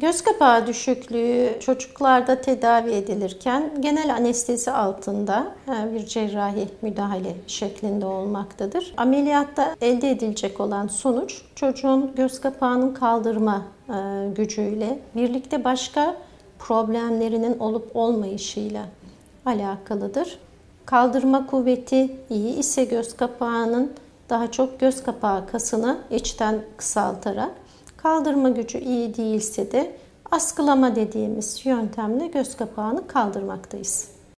Göz kapağı düşüklüğü çocuklarda tedavi edilirken genel anestezi altında e, bir cerrahi müdahale şeklinde olmaktadır. Ameliyatta elde edilecek olan sonuç çocuğun göz kapağının kaldırma e, gücüyle birlikte başka problemlerinin olup olmayışıyla alakalıdır. Kaldırma kuvveti iyi ise göz kapağının daha çok göz kapağı kasını içten kısaltarak Kaldırma gücü iyi değilse de askılama dediğimiz yöntemle göz kapağını kaldırmaktayız.